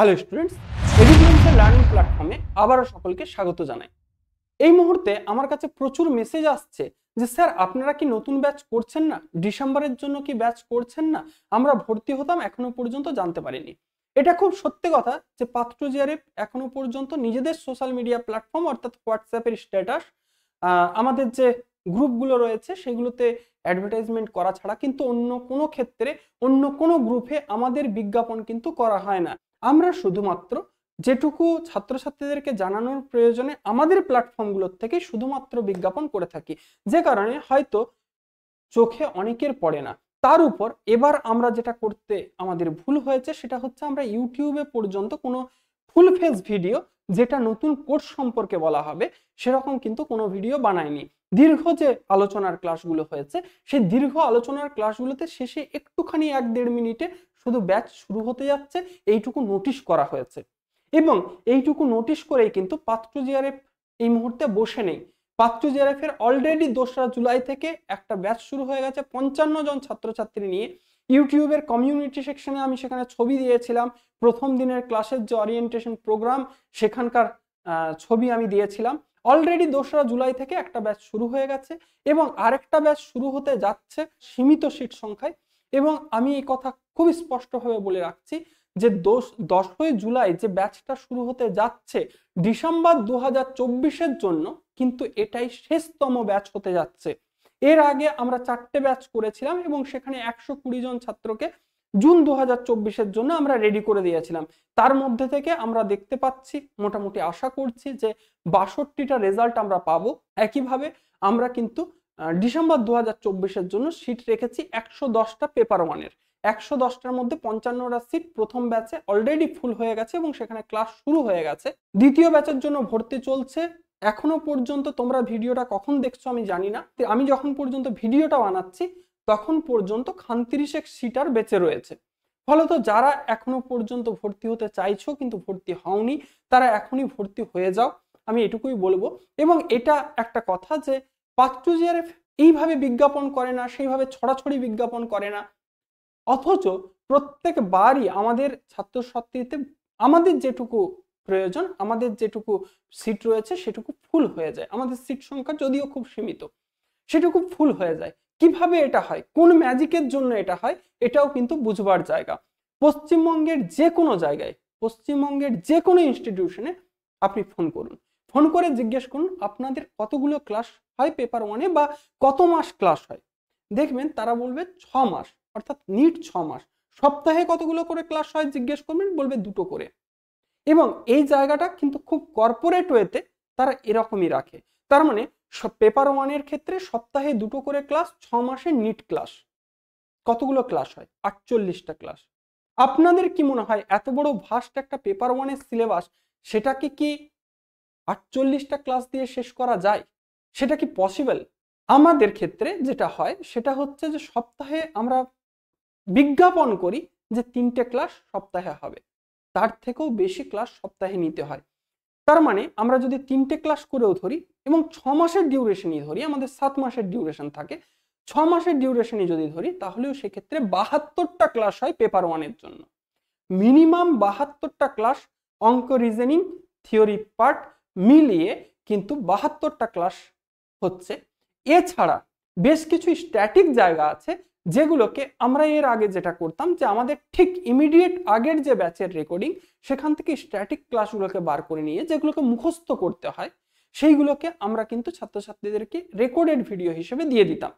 hello students education learning প্ল্যাটফর্মে আবারও সকলকে স্বাগত জানাই এই মুহূর্তে আমার কাছে প্রচুর মেসেজ আসছে যে স্যার আপনারা কি নতুন ব্যাচ করছেন না ডিসেম্বরের জন্য কি ব্যাচ করছেন না আমরা ভর্তি হতাম এখনো পর্যন্ত জানতে পারিনি এটা খুব সত্যি কথা যে পাত্রজিয়ারে এখনো পর্যন্ত নিজেদের সোশ্যাল মিডিয়া প্ল্যাটফর্ম অর্থাৎ হোয়াটসঅ্যাপের স্ট্যাটাস আমাদের যে গ্রুপগুলো রয়েছে সেগুলোতে অ্যাডভার্টাইজমেন্ট করা ছাড়া কিন্তু অন্য কোনো ক্ষেত্রে অন্য কোনো গ্রুপে আমাদের বিজ্ঞাপন কিন্তু করা হয় না আমরা শুধুমাত্র যেটুকু ছাত্রছাত্রীদেরকে জানানোর প্রয়োজনে আমাদের প্ল্যাটফর্মগুলোর থেকে শুধুমাত্র বিজ্ঞাপন করে থাকি যে কারণে হয়তো চোখে অনেকের পড়ে না তার উপর এবার আমরা যেটা করতে আমাদের ভুল হয়েছে সেটা হচ্ছে আমরা ইউটিউবে পর্যন্ত কোনো ফুল ফেস ভিডিও যেটা নতুন কোর্স সম্পর্কে বলা হবে সেরকম কিন্তু কোনো ভিডিও বানায়নি দীর্ঘ যে আলোচনার ক্লাসগুলো হয়েছে সেই দীর্ঘ আলোচনার ক্লাসগুলোতে শেষে একটুখানি এক দেড় মিনিটে শুধু ব্যাচ শুরু হতে যাচ্ছে এইটুকু নোটিশ করা হয়েছে এবং এইটুকু নোটিশ করেই কিন্তু পাত্র জিআরএফ এই মুহূর্তে বসে নেই পাত্র জিআরএফের অলরেডি দোসরা জুলাই থেকে একটা ব্যাচ শুরু হয়ে গেছে পঞ্চান্ন জন ছাত্রছাত্রী নিয়ে ইউটিউবের কমিউনিটি সেকশনে আমি সেখানে ছবি দিয়েছিলাম প্রথম দিনের ক্লাসের যে অরিয়েন্টেশন প্রোগ্রাম সেখানকার ছবি আমি দিয়েছিলাম অলরেডি দোসরা জুলাই থেকে একটা ব্যাচ শুরু হয়ে গেছে এবং আরেকটা ব্যাচ শুরু হতে যাচ্ছে সীমিত সিট সংখ্যায় এবং আমি এই কথা খুব স্পষ্টভাবে বলে রাখছি যে দশ দশই জুলাই যে ব্যাচটা শুরু হতে যাচ্ছে ডিসেম্বর দু হাজার জন্য কিন্তু এটাই শেষতম ব্যাচ হতে যাচ্ছে এর আগে আমরা চারটে ব্যাচ করেছিলাম এবং সেখানে একশো কুড়ি জন ছাত্রকে জুন দু হাজার জন্য আমরা রেডি করে দিয়েছিলাম তার মধ্যে থেকে আমরা দেখতে পাচ্ছি মোটামুটি আশা করছি যে বাষট্টিটা রেজাল্ট আমরা পাবো একইভাবে আমরা কিন্তু ডিসেম্বর দু হাজার চব্বিশের জন্য সিট রেখেছি একশো দশটা পেপার ওয়ানের একশো দশটার মধ্যে পঞ্চান্নটা সিট প্রথম ব্যাচে অলরেডি ফুল হয়ে গেছে এবং সেখানে ক্লাস শুরু হয়ে গেছে দ্বিতীয় ব্যাচের জন্য ভর্তি চলছে এখনো পর্যন্ত তোমরা ভিডিওটা কখন দেখছো আমি জানি না আমি যখন পর্যন্ত ভিডিওটা বানাচ্ছি তখন পর্যন্ত খানতিরিশেক সিট আর বেঁচে রয়েছে ফলত যারা এখনো পর্যন্ত ভর্তি হতে চাইছো কিন্তু ভর্তি হওনি তারা এখনই ভর্তি হয়ে যাও আমি এটুকুই বলবো এবং এটা একটা কথা যে পাত্তুজিয়ারেফ এইভাবে বিজ্ঞাপন করে না সেইভাবে ছড়াছড়ি বিজ্ঞাপন করে না অথচ প্রত্যেকবারই আমাদের ছাত্রছাত্রীতে আমাদের যেটুকু প্রয়োজন আমাদের যেটুকু সিট রয়েছে সেটুকু ফুল হয়ে যায় আমাদের সিট সংখ্যা যদিও খুব সীমিত সেটুকু ফুল হয়ে যায় কিভাবে এটা হয় কোন ম্যাজিকের জন্য এটা হয় এটাও কিন্তু বুঝবার জায়গা পশ্চিমবঙ্গের যে কোনো জায়গায় পশ্চিমবঙ্গের যে কোনো ইনস্টিটিউশনে আপনি ফোন করুন ফোন করে জিজ্ঞেস করুন আপনাদের কতগুলো ক্লাস হয় পেপার ওয়ানে বা কত মাস ক্লাস হয় দেখবেন তারা বলবে ছ মাস অর্থাৎ নিট ছ মাস সপ্তাহে কতগুলো করে ক্লাস হয় জিজ্ঞেস করবেন বলবে দুটো করে এবং এই জায়গাটা কিন্তু খুব কর্পোরেট ওয়েতে তারা এরকমই রাখে তার মানে পেপার ওয়ানের ক্ষেত্রে সপ্তাহে দুটো করে ক্লাস ছ মাসে নিট ক্লাস কতগুলো ক্লাস হয় আটচল্লিশটা ক্লাস আপনাদের কি মনে হয় এত বড় ভাস্ট একটা পেপার ওয়ানের সিলেবাস সেটাকে কি আটচল্লিশটা ক্লাস দিয়ে শেষ করা যায় সেটা কি পসিবল আমাদের ক্ষেত্রে যেটা হয় সেটা হচ্ছে যে সপ্তাহে আমরা বিজ্ঞাপন করি যে তিনটে ক্লাস সপ্তাহে হবে তার থেকেও বেশি ক্লাস সপ্তাহে নিতে হয় তার মানে আমরা যদি তিনটে ক্লাস করেও ধরি এবং ছ মাসের ডিউরেশনই ধরি আমাদের সাত মাসের ডিউরেশন থাকে ছ মাসের ডিউরেশনই যদি ধরি তাহলেও সেক্ষেত্রে বাহাত্তরটা ক্লাস হয় পেপার ওয়ানের জন্য মিনিমাম বাহাত্তরটা ক্লাস অঙ্ক রিজেনিং থিওরি পার্ট মিলিয়ে কিন্তু বাহাত্তরটা ক্লাস হচ্ছে এছাড়া বেশ কিছু স্ট্যাটিক জায়গা আছে যেগুলোকে আমরা এর আগে যেটা করতাম যে আমাদের ঠিক ইমিডিয়েট আগের যে ব্যাচের রেকর্ডিং সেখান থেকে স্ট্যাটিক ক্লাসগুলোকে বার করে নিয়ে যেগুলোকে মুখস্থ করতে হয় সেইগুলোকে আমরা কিন্তু ছাত্রছাত্রীদেরকে রেকর্ডেড ভিডিও হিসেবে দিয়ে দিতাম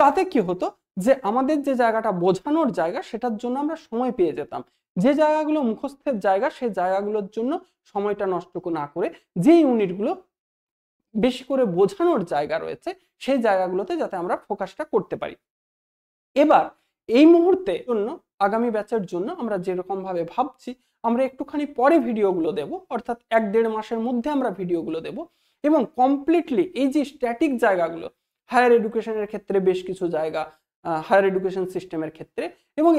তাতে কি হতো যে আমাদের যে জায়গাটা বোঝানোর জায়গা সেটার জন্য আমরা সময় পেয়ে যেতাম যে জায়গাগুলো মুখস্থের জায়গা সেই জায়গাগুলোর জন্য সময়টা নষ্ট না করে যে ইউনিটগুলো বেশি করে বোঝানোর জায়গা রয়েছে সেই জায়গাগুলোতে যাতে আমরা ফোকাসটা করতে পারি এবার এই মুহূর্তে জন্য আগামী ব্যাচের জন্য আমরা যেরকমভাবে ভাবছি আমরা একটুখানি পরে ভিডিওগুলো দেব অর্থাৎ এক দেড় মাসের মধ্যে আমরা ভিডিওগুলো দেব এবং কমপ্লিটলি এই যে স্ট্যাটিক জায়গাগুলো হায়ার এডুকেশনের ক্ষেত্রে বেশ কিছু জায়গা হায়ার এডুকেশন সিস্টেমের ক্ষেত্রে এবং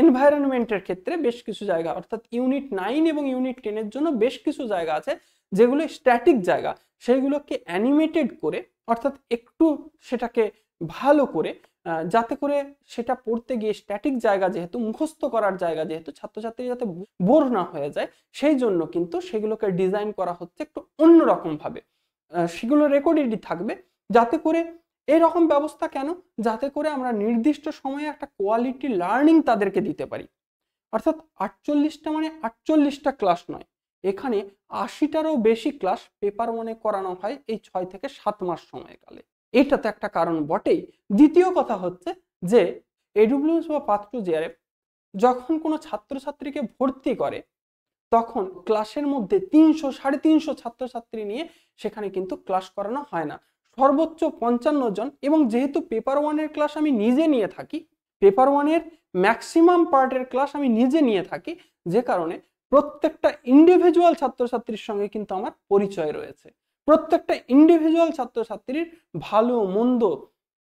এনভায়রনমেন্টের ক্ষেত্রে বেশ কিছু জায়গা অর্থাৎ ইউনিট নাইন এবং ইউনিট টেনের জন্য বেশ কিছু জায়গা আছে যেগুলো স্ট্যাটিক জায়গা সেইগুলোকে অ্যানিমেটেড করে অর্থাৎ একটু সেটাকে ভালো করে যাতে করে সেটা পড়তে গিয়ে স্ট্যাটিক জায়গা যেহেতু মুখস্থ করার জায়গা যেহেতু ছাত্রছাত্রী যাতে বোর না হয়ে যায় সেই জন্য কিন্তু সেগুলোকে ডিজাইন করা হচ্ছে একটু অন্যরকমভাবে সেগুলো রেকর্ডেডই থাকবে যাতে করে এরকম ব্যবস্থা কেন যাতে করে আমরা নির্দিষ্ট সময়ে একটা কোয়ালিটি লার্নিং তাদেরকে দিতে পারি অর্থাৎ আটচল্লিশটা মানে আটচল্লিশটা ক্লাস নয় এখানে আশিটারও বেশি ক্লাস পেপার মনে করানো হয় এই ছয় থেকে সাত মাস সময়কালে এটা তো একটা কারণ বটেই দ্বিতীয় কথা হচ্ছে যে এডব্লিউএস বা পাত্র জিআরএফ যখন কোনো ছাত্রছাত্রীকে ভর্তি করে তখন ক্লাসের মধ্যে তিনশো সাড়ে তিনশো ছাত্রছাত্রী নিয়ে সেখানে কিন্তু ক্লাস করানো হয় না সর্বোচ্চ পঞ্চান্ন জন এবং যেহেতু পেপার ওয়ানের ক্লাস আমি নিজে নিয়ে থাকি পেপার ওয়ানের ম্যাক্সিমাম পার্টের ক্লাস আমি নিজে নিয়ে থাকি যে কারণে প্রত্যেকটা ইন্ডিভিজুয়াল ছাত্রছাত্রীর সঙ্গে কিন্তু আমার পরিচয় রয়েছে প্রত্যেকটা ইন্ডিভিজুয়াল ছাত্রছাত্রীর ভালো মন্দ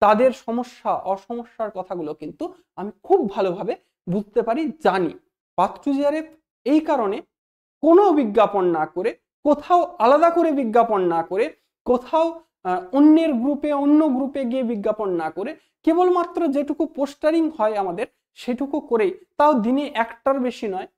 তাদের সমস্যা অসমস্যার কথাগুলো কিন্তু আমি খুব ভালোভাবে বুঝতে পারি জানি পাত্রুজিয়ারেফ এই কারণে কোনো বিজ্ঞাপন না করে কোথাও আলাদা করে বিজ্ঞাপন না করে কোথাও অন্যের গ্রুপে অন্য গ্রুপে গিয়ে বিজ্ঞাপন না করে কেবলমাত্র যেটুকু পোস্টারিং হয় আমাদের সেটুকু করেই তাও দিনে একটার বেশি নয়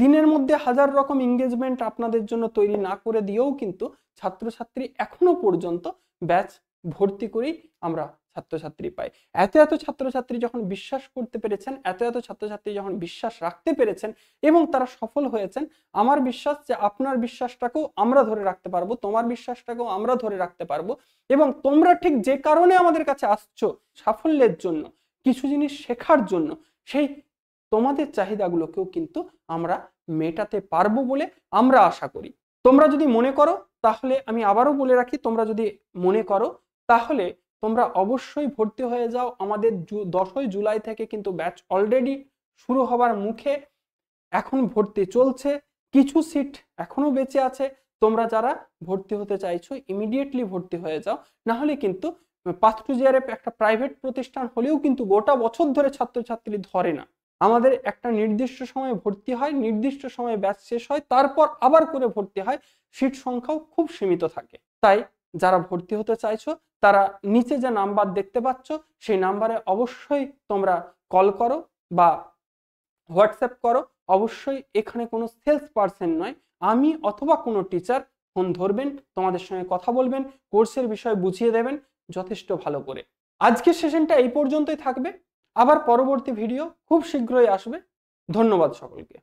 দিনের মধ্যে হাজার রকম এঙ্গেজমেন্ট আপনাদের জন্য তৈরি না করে দিয়েও কিন্তু ছাত্রছাত্রী এখনো পর্যন্ত ব্যাচ ভর্তি করেই আমরা ছাত্রছাত্রী পায় এত এত ছাত্রছাত্রী যখন বিশ্বাস করতে পেরেছেন এত এত ছাত্রছাত্রী যখন বিশ্বাস রাখতে পেরেছেন এবং তারা সফল হয়েছেন আমার বিশ্বাস যে আপনার বিশ্বাসটাকেও আমরা ধরে রাখতে পারবো তোমার বিশ্বাসটাকেও আমরা ধরে রাখতে পারবো এবং তোমরা ঠিক যে কারণে আমাদের কাছে আসছো সাফল্যের জন্য কিছু জিনিস শেখার জন্য সেই তোমাদের চাহিদাগুলোকেও কিন্তু আমরা মেটাতে পারবো বলে আমরা আশা করি তোমরা যদি মনে করো তাহলে আমি আবারও বলে রাখি তোমরা যদি মনে করো তাহলে তোমরা অবশ্যই ভর্তি হয়ে যাও আমাদের দশই জুলাই থেকে কিন্তু ব্যাচ অলরেডি শুরু হবার মুখে এখন ভর্তি চলছে কিছু সিট এখনও বেঁচে আছে তোমরা যারা ভর্তি হতে চাইছো ইমিডিয়েটলি ভর্তি হয়ে যাও নাহলে কিন্তু পাথরুজিয়ারে একটা প্রাইভেট প্রতিষ্ঠান হলেও কিন্তু গোটা বছর ধরে ছাত্রছাত্রী ধরে না আমাদের একটা নির্দিষ্ট সময়ে ভর্তি হয় নির্দিষ্ট সময়ে ব্যাচ শেষ হয় তারপর আবার করে ভর্তি হয় সিট সংখ্যাও খুব সীমিত থাকে তাই যারা ভর্তি হতে চাইছো তারা নিচে যে নাম্বার দেখতে পাচ্ছ সেই নাম্বারে অবশ্যই তোমরা কল করো বা হোয়াটসঅ্যাপ করো অবশ্যই এখানে কোনো সেলস পারসেন নয় আমি অথবা কোনো টিচার ফোন ধরবেন তোমাদের সঙ্গে কথা বলবেন কোর্সের বিষয় বুঝিয়ে দেবেন যথেষ্ট ভালো করে আজকের সেশনটা এই পর্যন্তই থাকবে আবার পরবর্তী ভিডিও খুব শীঘ্রই আসবে ধন্যবাদ সকলকে